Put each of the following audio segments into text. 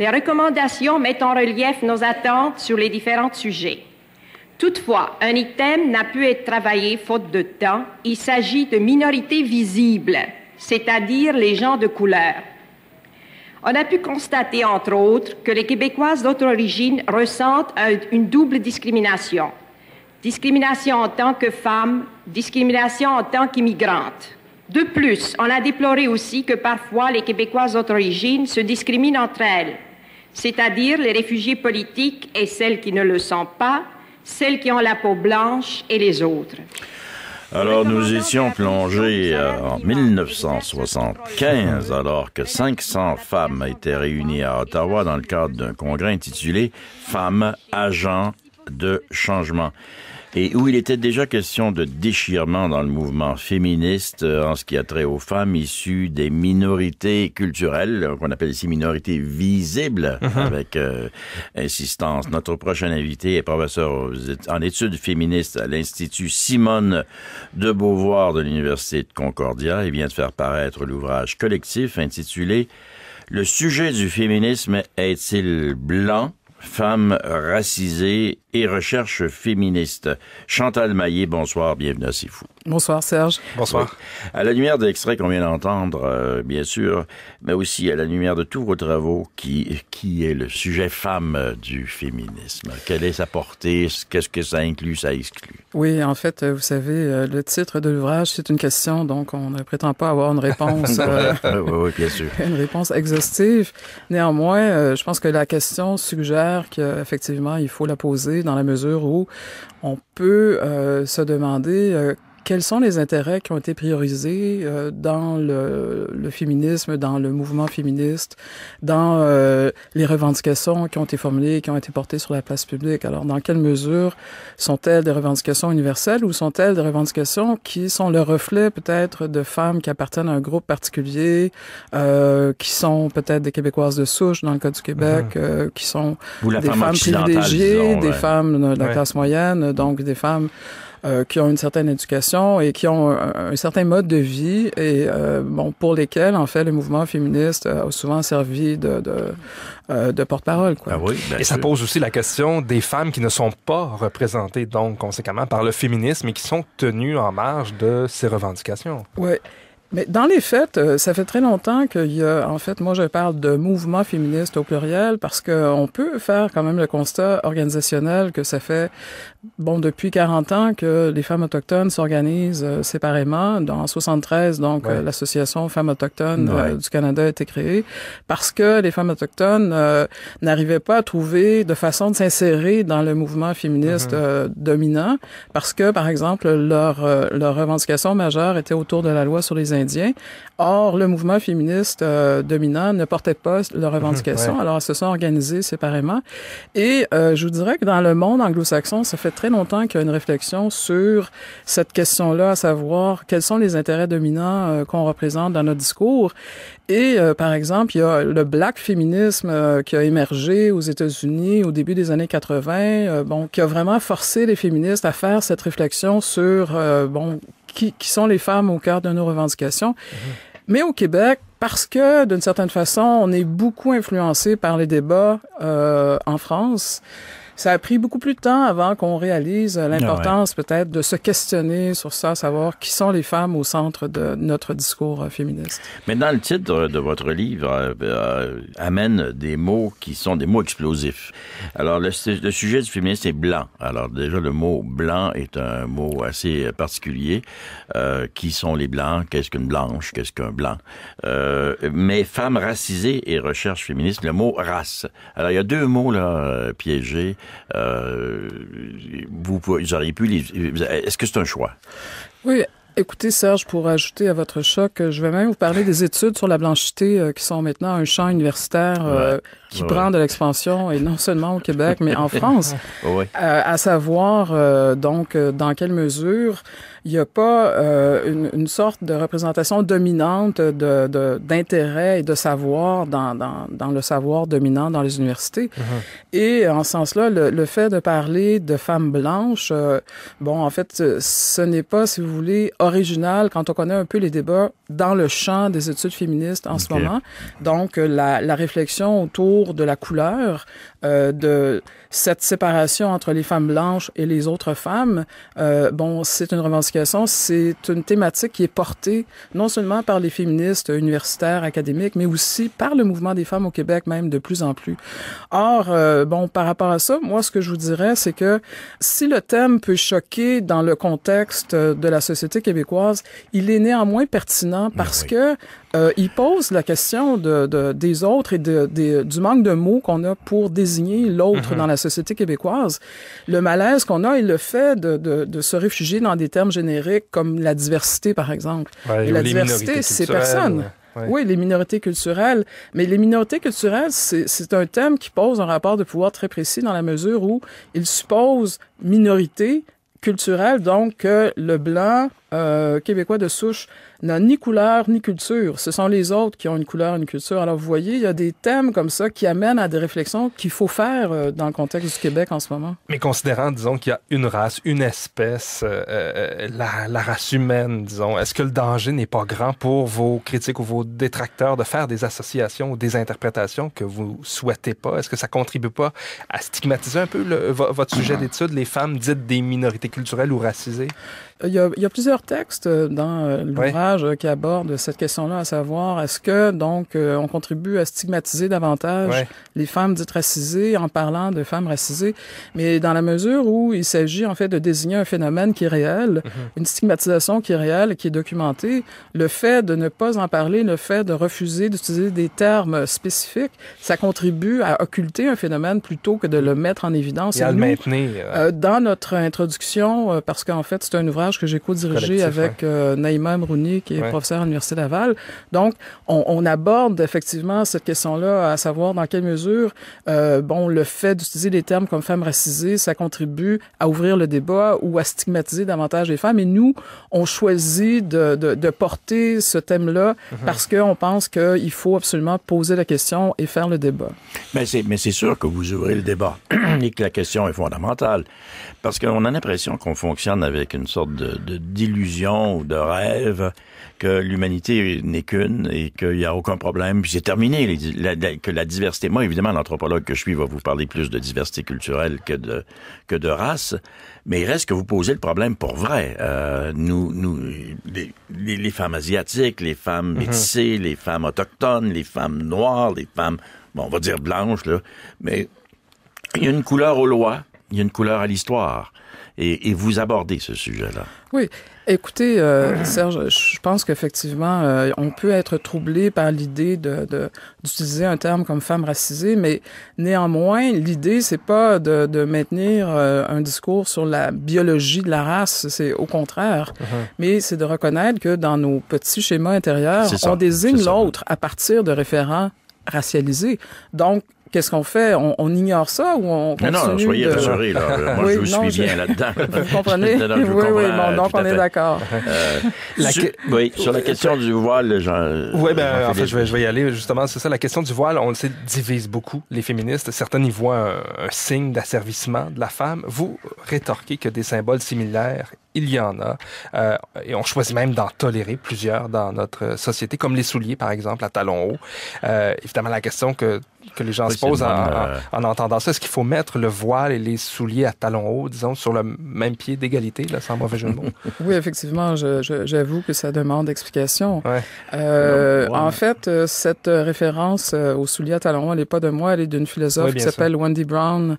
Les recommandations mettent en relief nos attentes sur les différents sujets. Toutefois, un item n'a pu être travaillé faute de temps. Il s'agit de minorités visibles, c'est-à-dire les gens de couleur. On a pu constater, entre autres, que les Québécoises d'autres origines ressentent une double discrimination. Discrimination en tant que femme, discrimination en tant qu'immigrante. De plus, on a déploré aussi que parfois les Québécoises d'autres origines se discriminent entre elles c'est-à-dire les réfugiés politiques et celles qui ne le sont pas, celles qui ont la peau blanche et les autres. Alors nous étions plongés euh, en 1975 alors que 500 femmes étaient réunies à Ottawa dans le cadre d'un congrès intitulé Femmes agents de changement et où il était déjà question de déchirement dans le mouvement féministe euh, en ce qui a trait aux femmes issues des minorités culturelles, qu'on appelle ici minorités visibles, uh-huh. avec euh, insistance. Notre prochain invité est professeur en études féministes à l'Institut Simone de Beauvoir de l'Université de Concordia. Il vient de faire paraître l'ouvrage collectif intitulé Le sujet du féminisme est-il blanc, femmes racisées ?» et recherche féministe. Chantal Maillé, bonsoir, bienvenue à C'est Bonsoir Serge. Bonsoir. À la lumière de l'extrait qu'on vient d'entendre, euh, bien sûr, mais aussi à la lumière de tous vos travaux, qui, qui est le sujet femme du féminisme? Quelle est sa portée? Qu'est-ce que ça inclut, ça exclut? Oui, en fait, euh, vous savez, euh, le titre de l'ouvrage, c'est une question, donc on ne prétend pas avoir une réponse. oui, oui, bien sûr. Une réponse exhaustive. Néanmoins, je pense que la question suggère qu'effectivement, il faut la poser dans la mesure où on peut euh, se demander euh, quels sont les intérêts qui ont été priorisés euh, dans le, féminisme, dans le mouvement féministe, dans euh, les revendications qui ont été formulées, qui ont été portées sur la place publique? Alors, dans quelle mesure sont-elles des revendications universelles ou sont-elles des revendications qui sont le reflet peut-être de femmes qui appartiennent à un groupe particulier, euh, qui sont peut-être des Québécoises de souche dans le cas du Québec, mhm. qui sont des femmes privilégiées, des femmes de la classe moyenne, donc des femmes euh, qui ont une certaine éducation et qui ont un, certain mode de vie et euh, bon pour lesquels en fait le mouvement féministe euh, a souvent servi de de, de porte-parole. Ah oui, ben et ça pose aussi la question des femmes qui ne sont pas représentées donc conséquemment par le féminisme et qui sont tenues en marge de ces revendications. Ouais. Mais dans les faits, euh, ça fait très longtemps qu'il y a, en fait, moi je parle de mouvement féministe au pluriel parce qu'on peut faire quand même le constat organisationnel que ça fait, bon, depuis 40 ans que les femmes autochtones s'organisent euh, séparément. Dans 73, donc, euh, l'association Femmes autochtones du Canada a été créée parce que les femmes autochtones n'arrivaient pas à trouver de façon de s'insérer dans le mouvement féministe mm-hmm. dominant parce que, par exemple, leur, leur revendication majeure était autour de la loi sur les Or, le mouvement féministe euh, dominant ne portait pas leurs revendications, alors elles se sont organisées séparément. Et euh, je vous dirais que dans le monde anglo-saxon, ça fait très longtemps qu'il y a une réflexion sur cette question-là, à savoir quels sont les intérêts dominants euh, qu'on représente dans notre discours. Et par exemple, il y a le black féminisme qui a émergé aux États-Unis au début des années 80, bon, qui a vraiment forcé les féministes à faire cette réflexion sur, bon, qui, sont les femmes au cœur de nos revendications. Mhm. Mais au Québec, parce que d'une certaine façon, on est beaucoup influencé par les débats euh, en France ça a pris beaucoup plus de temps avant qu'on réalise euh, l'importance ah peut-être de se questionner sur ça, savoir qui sont les femmes au centre de notre discours euh, féministe. Maintenant, le titre de votre livre euh, amène des mots qui sont des mots explosifs. Alors, le, sujet du féminisme est blanc. Alors, déjà, le mot blanc est un mot assez particulier. qui sont les blancs? Qu'est-ce qu'une blanche? Qu'est-ce qu'un blanc? mais femmes racisées et recherche féministe, le mot race. Alors, il y a deux mots là piégés euh, vous, vous auriez pu Est-ce que c'est un choix? Oui, Écoutez, Serge, pour ajouter à votre choc, euh, je vais même vous parler des études sur la blanchité euh, qui sont maintenant un champ universitaire euh, qui prend de l'expansion, et non seulement au Québec, mais en France. Euh, à savoir, donc, dans quelle mesure il n'y a pas une, une, sorte de représentation dominante de, d'intérêt et de savoir dans, dans, dans, le savoir dominant dans les universités. Uh-huh. Et en ce sens-là, le, le, fait de parler de femmes blanches, bon, en fait, ce n'est pas, si vous voulez, original quand on connaît un peu les débats dans le champ des études féministes en ce moment. Donc, euh, la, la, réflexion autour de la couleur, euh, de cette séparation entre les femmes blanches et les autres femmes, euh, bon, c'est une revendication, c'est une thématique qui est portée non seulement par les féministes universitaires, académiques, mais aussi par le mouvement des femmes au Québec même de plus en plus. Or, bon, par rapport à ça, moi, ce que je vous dirais, c'est que si le thème peut choquer dans le contexte de la société québécoise, il est néanmoins pertinent ben parce qu'il que euh, il pose la question des autres et du manque de mots qu'on a pour désigner l'autre mm-hmm. dans la société québécoise. Le malaise qu'on a, il le fait de, se réfugier dans des termes génériques comme la diversité, par exemple. la diversité, c'est personne. Oui. oui. les minorités culturelles. Mais les minorités culturelles, c'est un thème qui pose un rapport de pouvoir très précis dans la mesure où il suppose minorité culturelle, donc que le blanc, euh, québécois de souche n'a ni couleur ni culture. Ce sont les autres qui ont une couleur, une culture. Alors vous voyez, il y a des thèmes comme ça qui amènent à des réflexions qu'il faut faire euh, dans le contexte du Québec en ce moment. Mais considérant, disons, qu'il y a une race, une espèce, euh, la, race humaine, disons, est-ce que le danger n'est pas grand pour vos critiques ou vos détracteurs de faire des associations ou des interprétations que vous souhaitez pas? Est-ce que ça contribue pas à stigmatiser un peu votre sujet d'étude, les femmes dites des minorités culturelles ou racisées? Il y il y a plusieurs texte euh, dans euh, l'ouvrage qui aborde cette question-là, à savoir est-ce que donc euh, on contribue à stigmatiser davantage les femmes dites racisées en parlant de femmes racisées, mais dans la mesure où il s'agit en fait de désigner un phénomène qui est réel, mhm. une stigmatisation qui est réelle, qui est documentée, le fait de ne pas en parler, le fait de refuser d'utiliser des termes spécifiques, ça contribue à occulter un phénomène plutôt que de le mettre en évidence. Et à le maintenir. dans notre introduction, parce qu'en fait c'est un ouvrage que j'ai co-dirigé avec euh, Naïma qui est professeur professeure à l'Université Laval. Donc, on, aborde effectivement cette question-là, à savoir dans quelle mesure, euh, bon, le fait d'utiliser des termes comme femmes racisées, ça contribue à ouvrir le débat ou à stigmatiser davantage les femmes. Et nous, on choisit de, porter ce thème-là mhm. parce qu'on pense qu'il faut absolument poser la question et faire le débat. Mais c'est sûr que vous ouvrez le débat et que la question est fondamentale parce qu'on a l'impression qu'on fonctionne avec une sorte de, dilution ou de rêve, que l'humanité n'est qu'une et qu'il n'y a aucun problème. Puis c'est terminé que la diversité. Moi, évidemment, l'anthropologue que je suis va vous parler plus de diversité culturelle que de que de race, mais il reste que vous posez le problème pour vrai. Euh, nous, les, femmes asiatiques, les femmes métissées, mhm. les femmes autochtones, les femmes noires, les femmes, bon, on va dire blanches là, mais il y a une couleur aux lois, il y a une couleur à l'histoire et, vous abordez ce sujet-là. Oui. Écoutez, euh, Serge, je pense qu'effectivement, euh, on peut être troublé par l'idée de, d'utiliser un terme comme femme racisée, mais néanmoins, l'idée, c'est pas de, maintenir euh, un discours sur la biologie de la race, c'est au contraire, uh-huh. mais c'est de reconnaître que dans nos petits schémas intérieurs, on désigne l'autre à partir de référents racialisés. Donc, qu'est-ce qu'on fait on, ignore ça ou on continue Non, non, soyez rassurés. Là. Moi, je vous suis bien là-dedans. Vous comprenez Oui, oui, donc on est d'accord. Euh, oui, sur la question du voile, Jean. Euh, oui, ben, en fait, je vais, y aller justement. C'est ça, la question du voile, on le sait, divise beaucoup les féministes. Certaines y voient un signe d'asservissement de la femme. Vous rétorquez que des symboles similaires il y en a. Euh, et on choisit même d'en tolérer plusieurs dans notre société, comme les souliers, par exemple, à talons hauts. Euh, évidemment, la question que, que les gens se posent en, entendant ça, est-ce qu'il faut mettre le voile et les souliers à talons hauts, disons, sur le même pied d'égalité, là, sans mauvais jeu de mots? oui, effectivement, j'avoue que ça demande explication. Euh, en fait, cette référence aux souliers à talons hauts, elle n'est pas de moi, elle est d'une philosophe qui s'appelle Wendy Brown,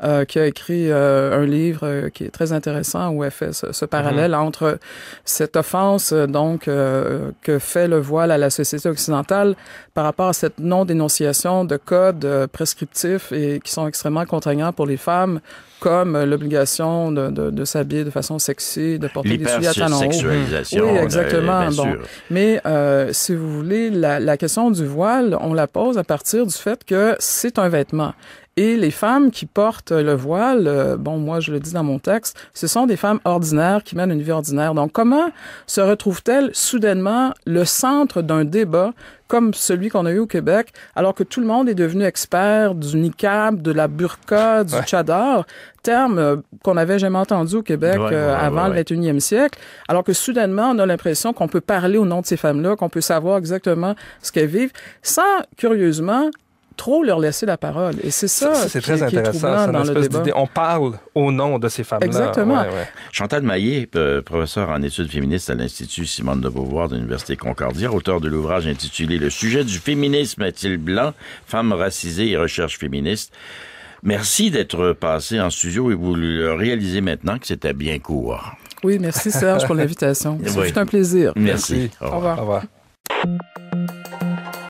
mm-hmm. qui a écrit un livre qui est très intéressant où elle fait ce, ce parallèle mhm. entre cette offense euh, donc euh, que fait le voile à la société occidentale par rapport à cette non dénonciation de codes euh, prescriptifs et qui sont extrêmement contraignants pour les femmes comme l'obligation de, s'habiller de façon sexy, de porter des souliers à talons hauts. Oui, exactement. Mais si vous voulez, la, la question du voile, on la pose à partir du fait que c'est un vêtement et les femmes qui portent le voile, euh, bon, moi je le dis dans mon texte, ce sont des femmes ordinaires qui mènent une vie ordinaire. Donc comment se retrouve-t-elle soudainement le centre d'un débat comme celui qu'on a eu au Québec, alors que tout le monde est devenu expert du niqab, de la burqa, du chador, tchadar, terme euh, qu'on n'avait jamais entendu au Québec euh, avant le 21e siècle, alors que soudainement, on a l'impression qu'on peut parler au nom de ces femmes-là, qu'on peut savoir exactement ce qu'elles vivent, sans, curieusement, trop leur laisser la parole. Et c'est ça, c'est très intéressant. dans le débat. On parle au nom de ces femmes-là. Exactement. Chantal Maillet, professeur professeure en études féministes à l'Institut Simone de Beauvoir de l'Université Concordia, auteur de l'ouvrage intitulé Le sujet du féminisme est-il blanc Femmes racisées et recherche féministe. Merci d'être passé en studio et vous le réalisez maintenant que c'était bien court. Oui, merci Serge pour l'invitation. C'est un plaisir. Merci. merci. Au revoir. Au revoir.